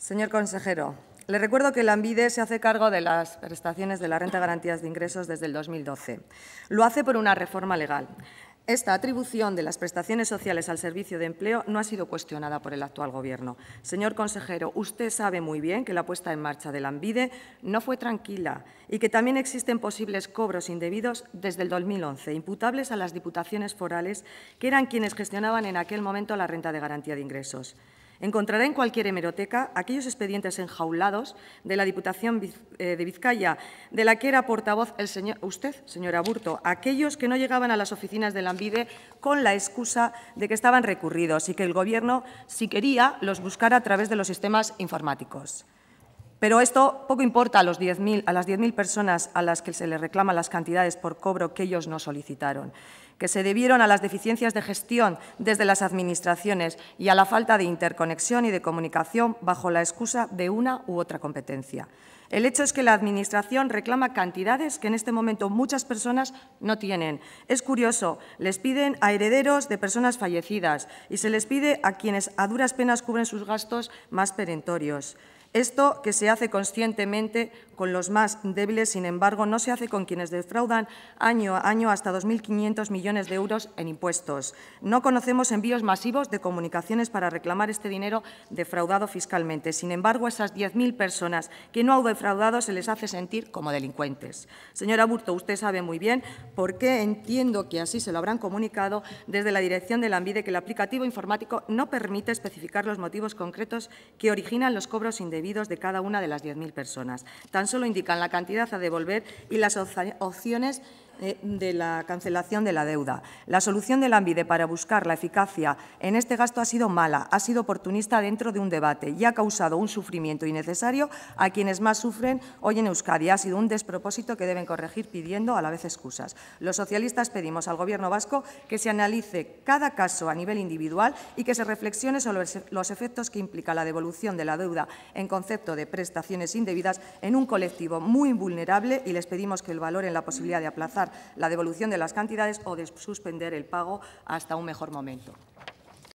Señor consejero, le recuerdo que la ANVIDE se hace cargo de las prestaciones de la Renta de Garantías de Ingresos desde el 2012. Lo hace por una reforma legal. Esta atribución de las prestaciones sociales al servicio de empleo no ha sido cuestionada por el actual Gobierno. Señor consejero, usted sabe muy bien que la puesta en marcha del ANVIDE no fue tranquila y que también existen posibles cobros indebidos desde el 2011, imputables a las diputaciones forales, que eran quienes gestionaban en aquel momento la renta de garantía de ingresos. Encontrará en cualquier hemeroteca aquellos expedientes enjaulados de la Diputación eh, de Vizcaya, de la que era portavoz el señor, usted, señora Burto, aquellos que no llegaban a las oficinas de la con la excusa de que estaban recurridos y que el Gobierno, si quería, los buscara a través de los sistemas informáticos. Pero esto poco importa a, los a las 10.000 personas a las que se les reclaman las cantidades por cobro que ellos no solicitaron, que se debieron a las deficiencias de gestión desde las administraciones y a la falta de interconexión y de comunicación bajo la excusa de una u otra competencia. El hecho es que la Administración reclama cantidades que en este momento muchas personas no tienen. Es curioso, les piden a herederos de personas fallecidas y se les pide a quienes a duras penas cubren sus gastos más perentorios. Esto que se hace conscientemente con los más débiles, sin embargo, no se hace con quienes defraudan año a año hasta 2.500 millones de euros en impuestos. No conocemos envíos masivos de comunicaciones para reclamar este dinero defraudado fiscalmente. Sin embargo, a esas 10.000 personas que no han defraudado se les hace sentir como delincuentes. Señora Burto, usted sabe muy bien por qué entiendo que así se lo habrán comunicado desde la dirección de la ANVIDE que el aplicativo informático no permite especificar los motivos concretos que originan los cobros indebidos de cada una de las 10.000 personas solo indican la cantidad a devolver y las opciones eh, de la cancelación de la deuda. La solución del ámbito para buscar la eficacia en este gasto ha sido mala, ha sido oportunista dentro de un debate y ha causado un sufrimiento innecesario a quienes más sufren hoy en Euskadi. Ha sido un despropósito que deben corregir pidiendo a la vez excusas. Los socialistas pedimos al Gobierno vasco que se analice cada caso a nivel individual y que se reflexione sobre los e, efectos que implica la devolución de la deuda en concepto de prestaciones indebidas en un colectivo muy vulnerable y les pedimos que el valor en la posibilidad de aplazar la devolución de las cantidades o de suspender el pago hasta un mejor momento.